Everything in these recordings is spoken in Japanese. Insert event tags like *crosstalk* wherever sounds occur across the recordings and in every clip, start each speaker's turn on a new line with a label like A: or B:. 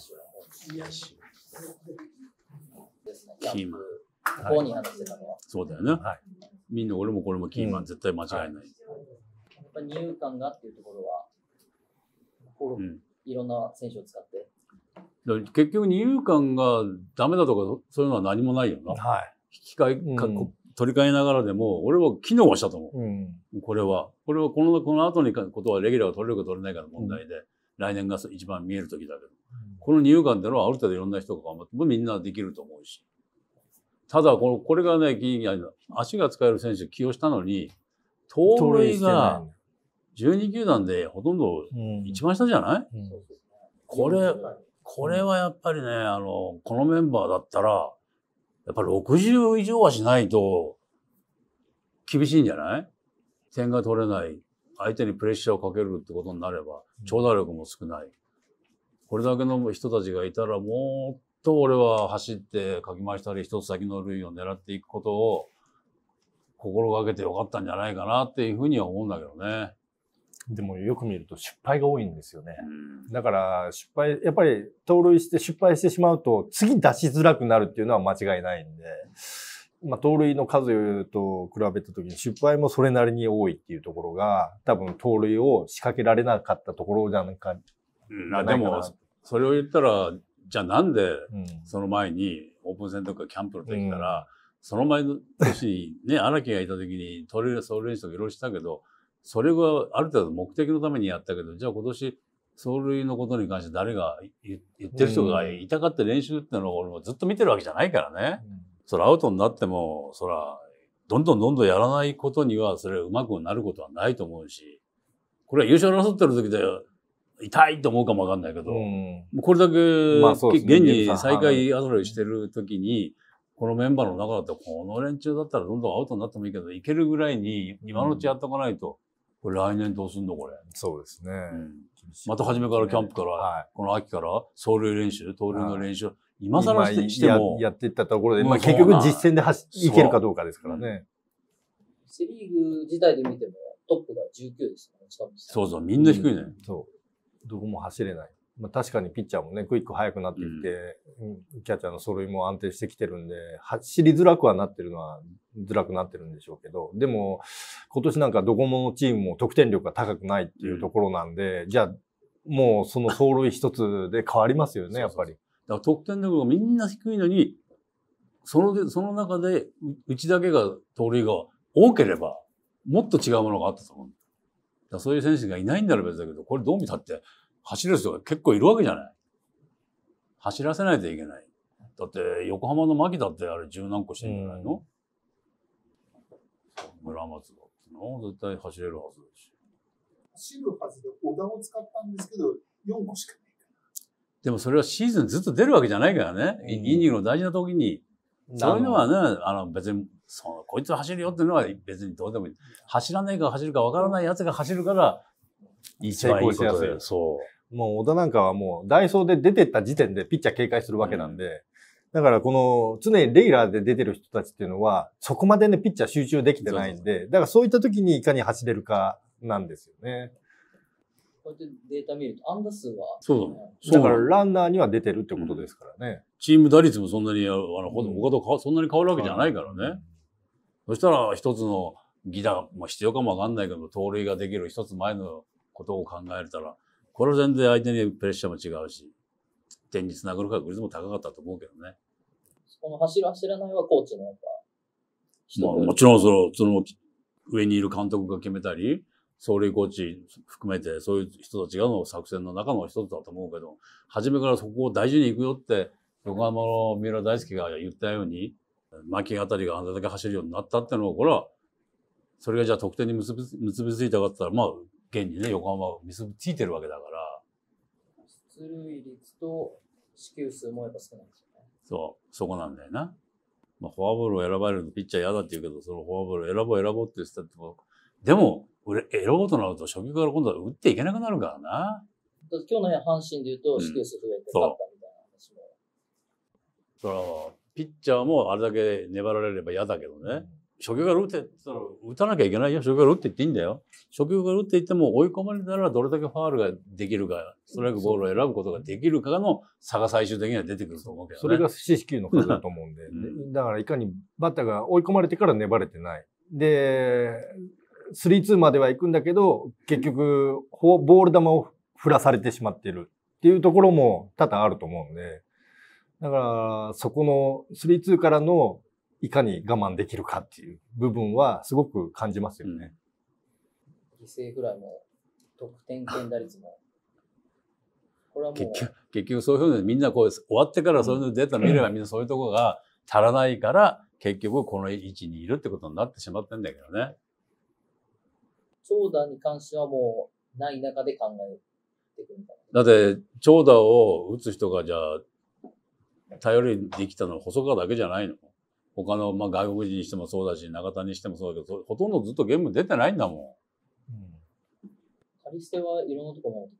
A: 癒し。
B: キーマン。ここそうだよね。はい、みんな俺もこれもキーマン、絶対間違いない。はい、や
A: っぱ二遊間がっていうところは、う、ん、いろんな選手を使って。
B: 結局二遊間がダメだとかそういうのは何もないよな。はい、引き換えか、うん、取り替えながらでも、俺は機能はしたと思
A: う。う
B: ん、これは。これはこのこの後にか、ことはレギュラーが取れるか取れないかの問題で、来年が一番見える時だけど。この二遊間ってのはある程度いろんな人が頑張ってもみんなできると思うし。ただこの、これがね、足が使える選手起用したのに、
A: 盗塁が
B: 12球団でほとんど一番下じゃない、うんうん、これ、これはやっぱりね、あの、このメンバーだったら、やっぱり60以上はしないと厳しいんじゃない点が取れない。相手にプレッシャーをかけるってことになれば、長打力も少ない。これだけの人たちがいたらもっと俺は走ってかき回したり一つ先の塁を狙っていくことを心がけてよかったんじゃないかなっていうふうには思うんだけどね。
C: でもよく見ると失敗が多いんですよね。だから失敗、やっぱり盗塁して失敗してしまうと次出しづらくなるっていうのは間違いないんで、まあ盗塁の数と比べた時に失敗もそれなりに多いっていうところが多分盗塁を仕掛けられなかったところじゃないか
B: うん、でもそれを言ったらじゃあなんでその前にオープン戦とかキャンプの時から、その前の年にね *laughs* 荒木がいた時にトレソウル練習とかいろいろしたけどそれがある程度目的のためにやったけどじゃあ今年走塁のことに関して誰が言ってる人がいたかって練習ってのを俺もずっと見てるわけじゃないからね、うん、それアウトになってもそらどんどんどんどんやらないことにはそれうまくなることはないと思うしこれは優勝争ってる時で痛いと思うかもわかんないけど、うん、これだ
A: け、まあね、現に再開
B: レいしてる時に、このメンバーの中だと、この連中だったらどんどんアウトになってもいいけど、いけるぐらいに今のうちやっとかないと、これ来年どうすんのこれ。そうですね。また初めからキャンプから、この秋から走塁練習、盗塁の練習、今更してしてもや。っていったところで、まあ、結局実
A: 戦で走いけるかどうかですからね。セリーグ自体で見てもトップが19ですね。そうそう、みん
C: な低いね。そう。どこも走れない。まあ、確かにピッチャーもね、クイック速くなってきて、うん、キャッチャーの走塁も安定してきてるんで、走りづらくはなってるのは、づらくなってるんでしょうけど、でも、今年なんかどこもチームも得点力が高くないっていうところなんで、うん、じゃあ、もうその走塁一つで変わりますよね、やっぱり。だから得点力がみんな低いのに、そのその中で、
B: うちだけが盗塁が多ければ、もっと違うものがあったと思う。だそういう選手がいないんだら別だけど、これどう見たって走る人が結構いるわけじゃない。走らせないといけない。だって横浜の牧だってあれ十何個してんじゃないの、村松だっての絶対走れるはずだし。
A: 走るはずで小田を使ったんですけど、4個しかないか
B: ら。でもそれはシーズンずっと出るわけじゃないからね。うん、イニングの大事な時に。そういうのはね、あの別にそのこいつ走るよっていうのは別にどうでもいい。走らないか走るか分からないやつが走
C: るから、一番いいことで。そう。もう小田なんかはもうダイソーで出てった時点でピッチャー警戒するわけなんで、うんだからこの常にレギュラーで出てる人たちっていうのは、そこまでね、ピッチャー集中できてないんで、だからそういった時にいかに走れるかなん
A: ですよね。こうやってデータ見ると、安打数は。そうだ。だ
C: からランナ
B: ーには出てるってことですからね。うん、チーム打率もそんなに、あの、他と、そんなに変わるわけじゃないからね。うんそしたら一つの犠打、まあ、必要かもわかんないけど、盗塁ができる一つ前のことを考えたら、これは全然相手にプレッシャーも違うし、点につながる確率も高かったと思うけどね。
A: そこの走る走らないはコーチのやっぱ、
B: まあ、もちろんその、その上にいる監督が決めたり、走塁コーチ含めてそういう人たちがの作戦の中の一つだと思うけど、初めからそこを大事に行くよって、横浜の三浦大輔が言ったように、巻きたりがあんだけ走るようになったってのは、これは、それがじゃあ得点に結び結びついたかったら、まあ、現にね、横浜は結びついてるわけだから。
A: 出塁率と支給数もやっぱ少ないですよ
B: ね。そう、そこなんだよな。まあ、フォアボールを選ばれるとピッチャー嫌だって言うけど、そのフォアボール選ぼう選ぼうって言ってたってこと。でも、俺、選ぼうとなると初球から今度は打っていけなくなるからな。
A: 今日の、阪神で言うと、支給数増えて勝ったみたいな
B: 話も。うピッチャーもあれだけ粘られれば嫌だけどね。初球から打てって言ったら、打たなきゃいけないよ。初球から打っていっていいんだよ。初球から打っていっても追い込まれたらどれだけファールができるか、ストライクボールを選ぶことができるかの
C: 差が最終的には出てくると思うけどね。それが四死球の数だと思うんでうん、だからいかにバッターが追い込まれてから粘れてない。で、スリーツーまでは行くんだけど、結局、ボール球を振らされてしまってるっていうところも多々あると思うんで、だから、そこの3-2からのいかに我慢できるかっていう部分はすごく感じますよね。
A: うん、犠牲フライも得点圏打率も。これはもう結
C: 局結局そうい
B: うふうにみんなこう終わってからそういうデータ見ればみんなそういうところが足らないから結局この位置にいるってことになってしまってんだけどね。
A: 長打に関してはもうない中で考え
B: ていくみたな。だって長打を打つ人がじゃあ頼りにできたのは細川だけじゃないの他の、まあ、外国人にしてもそうだし中田にしてもそうだけどほとんどずっとゲーム出てないんだもん、
A: うん、カリステはいろんなとこ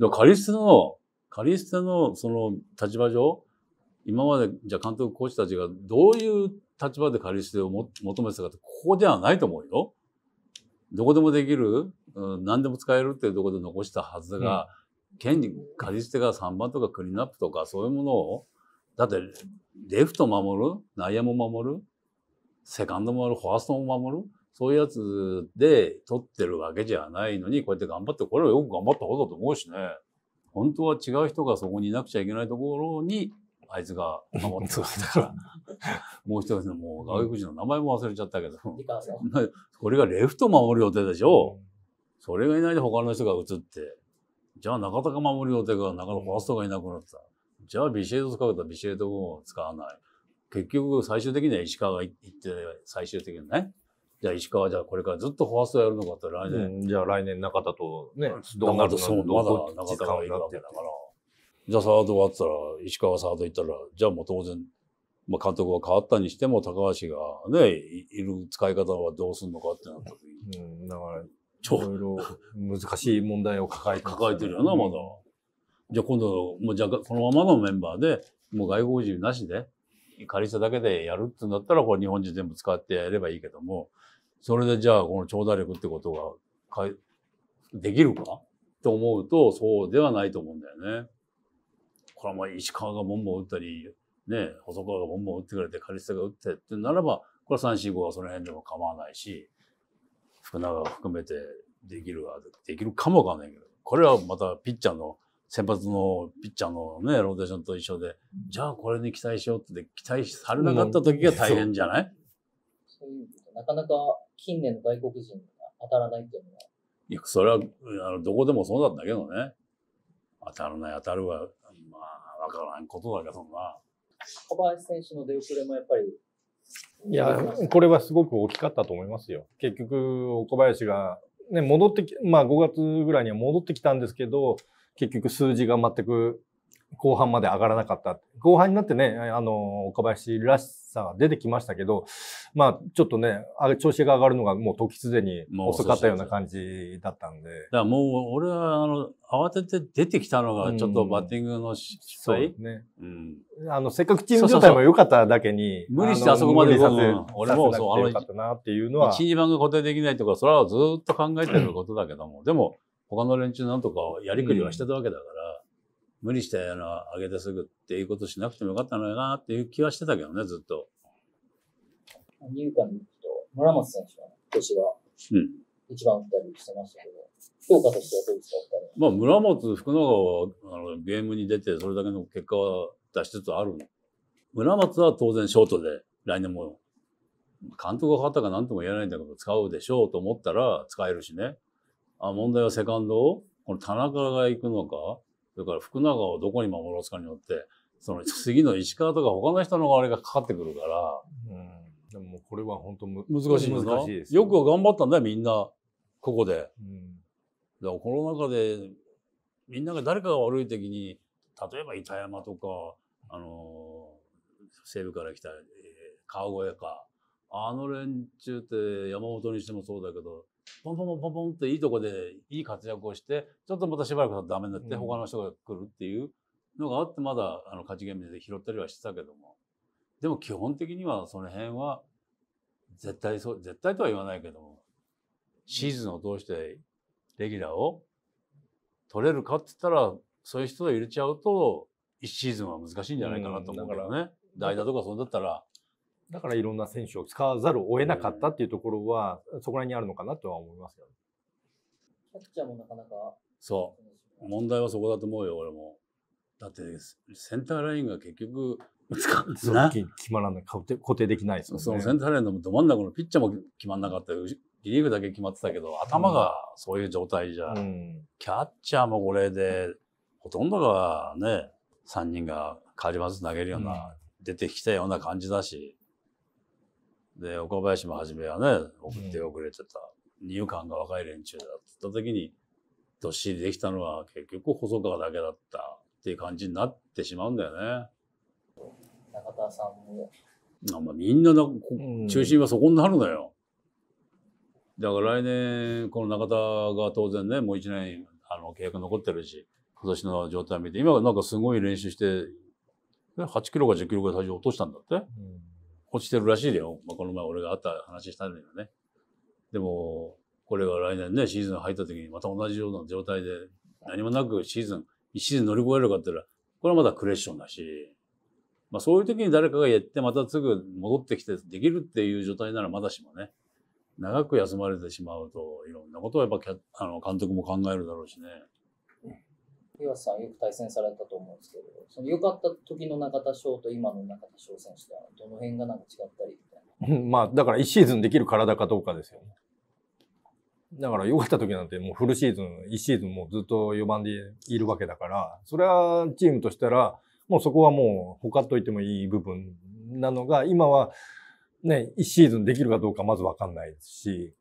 B: 回カリステのカリステのその立場上今までじゃ監督コーチたちがどういう立場でカリステをも求めてたかってここではないと思うよどこでもできる、うん、何でも使えるっていうところで残したはずが、うん、にカリステが3番とかクリーンアップとかそういうものをだって、レフト守る、内野も守る、セカンドも守る、ファーストも守る、そういうやつで取ってるわけじゃないのに、こうやって頑張って、これはよく頑張ったことだと思うしね。本当は違う人がそこにいなくちゃいけないところに、あいつが
A: 守ってたから。
B: *laughs* もう一人の、もう外国人の名前も忘れちゃったけど。
A: こ
B: れがレフト守る予定でしょ。それがいないで他の人が移って。じゃあ中田が守る予定が中野ファーストがいなくなった。じゃあビシエド使うとビシエドを使わない。結局最終的には石川が行って最終的にね。じゃあ石川じゃあこれからずっとファーストやるのかって来年、うん、じゃあ来年
C: 中田とね、どうなるのそうまだ中田がいるわけだから。
B: じゃあサード終わったら石川サード行ったら、じゃあもう当然、まあ、監督が変わったにしても高橋がね、いる使い方はどうするのかってなった時に。うん、だから、いろいろ難しい問題を抱えてる、ね。抱えてるよな、まだ。じゃあ今度、もうじゃあこのままのメンバーで、もう外国人なしで、借りただけでやるってなったら、これ日本人全部使ってやればいいけども、それでじゃあこの長打力ってことがかできるかと思うと、そうではないと思うんだよね。これはまあ石川がボンボン打ったり、ね、細川がボンボン打ってくれて、カリスタが打ってってならば、これは3、4、5はその辺でも構わないし、福永含めてできるはできるかもわかんないけど、これはまたピッチャーの先発のピッチャーのね、ローテーションと一緒で、じゃあこれに期待しようって、期待されなかった時が大変じゃない、うん、
A: そういうなかなか近年の外国人が当たらないっていうのは。
B: いや、それは、あの、どこでもそうなんだけどね。当たらない、当たるは、まあ、
C: わからんことだけどな。
A: 小林選手の出遅れもやっぱり、いや、
C: これはすごく大きかったと思いますよ。結局、小林が、ね、戻ってき、まあ5月ぐらいには戻ってきたんですけど、結局数字が全く後半まで上がらなかった。後半になってね、あの、岡林らしさが出てきましたけど、まあ、ちょっとね、あ調子が上がるのがもう時すでに遅かったような感じだったんで。だからもう、俺は、あの、慌てて出てきたのが、ちょっとバッティングの失敗、うん、そうね。うん。あの、せっかくチーム状態も良かっただけに、そうそうそう無理してあそこまで動く、俺もそう、あの、良かったなっていうのは。一、
B: 2番が固定できないとか、それはずっと考えてることだけども、でも、他の連中なんとかやりくりはしてたわけだから、うん、無理してあの上げてすぐっていうことしなくてもよかったのかなっていう気はしてたけどね、ずっと。
A: 二遊間に行くと、村松選手は今年は、うん、一番打ったりしてましたけど、評価としてはどうですか、
B: まあ、村松、福永はあのゲームに出て、それだけの結果は出しつつあるの。村松は当然ショートで、来年も監督が変わったか何とも言えないんだけど、使うでしょうと思ったら使えるしね。あ問題はセカンドこの田中が行くのかそれから福永をどこに守らすかによってその次の石川とか他の人のあれがかかってくるから、うん、でもこれは本当む難しい難しいです、よく頑張ったんだよみんなここで。うん、だからこの中でみんなが誰かが悪い時に例えば板山とかあの西部から来た、えー、川越かあの連中って山本にしてもそうだけど、ポンポンポンポンっていいとこでいい活躍をして、ちょっとまたしばらくはダメになって、他の人が来るっていうのがあって、まだあの勝ちゲームで拾ったりはしてたけども。でも基本的にはその辺は、絶対そう、絶対とは言わないけども、シーズンを通してレギュラーを取れるかって言ったら、そういう人を入れちゃうと、1
C: シーズンは難しいんじゃないかなと思うけどね。代打とかそうだったら。だからいろんな選手を使わざるを得なかったっていうところは、そこら辺にあるのかなとは思いますよ
A: キャッチャーもなかなか。そう。問
C: 題はそこだと思うよ、俺も。だって、
B: センターラインが結局、そのん決
C: まらない、固定できないですね。そう、センタ
A: ー
B: ラインのど真ん中のピッチャーも決まんなかったリリーグだけ決まってたけど、頭がそういう状態じゃ、うん、キャッチャーもこれで、ほとんどがね、3人が変わります投げるような、うん、出てきたような感じだし、で、岡林も初めはね、送って遅れてた、入管が若い連中だっった時に、どっしりできたのは結局細川だけだったっていう感じになってしまうんだよね。
A: 中田さんも。
B: あまあ、みんな中心はそこになるのよ。だから来年、この中田が当然ね、もう1年、あの、契約残ってるし、今年の状態見て、今なんかすごい練習して、8キロか10キロぐらい体重落としたんだって。うん落ちてるらしいでよ。まあ、この前俺が会った話したんだけどね。でも、これが来年ね、シーズン入った時にまた同じような状態で、何もなくシーズン、1シーズン乗り越えるかって言ったら、これはまだクレッションだし、まあそういう時に誰かがやって、またすぐ戻ってきてできるっていう状態ならまだしもね、長く休まれてしまうと、いろんなことをやっぱ、あの、監督も考えるだろうし
A: ね。岩瀬さんよく対戦されたと思うんですけど、その良かった時の中田翔と今の中田翔選手はどの辺がなんか違ったり
C: みたいな。*laughs* まあだから1シーズンできる体かどうかですよね。だから良かった時なんてもうフルシーズン、1シーズンもうずっと4番でいるわけだから、それはチームとしたら、もうそこはもう他といてもいい部分なのが、今はね、1シーズンできるかどうかまずわかんないですし、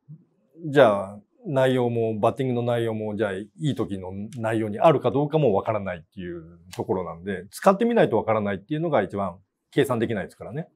C: じゃあ内容も、バッティングの内容も、じゃあ、いい時の内容にあるかどうかもわからないっていうところなんで、使ってみないとわからないっていうのが一番計算できないですからね。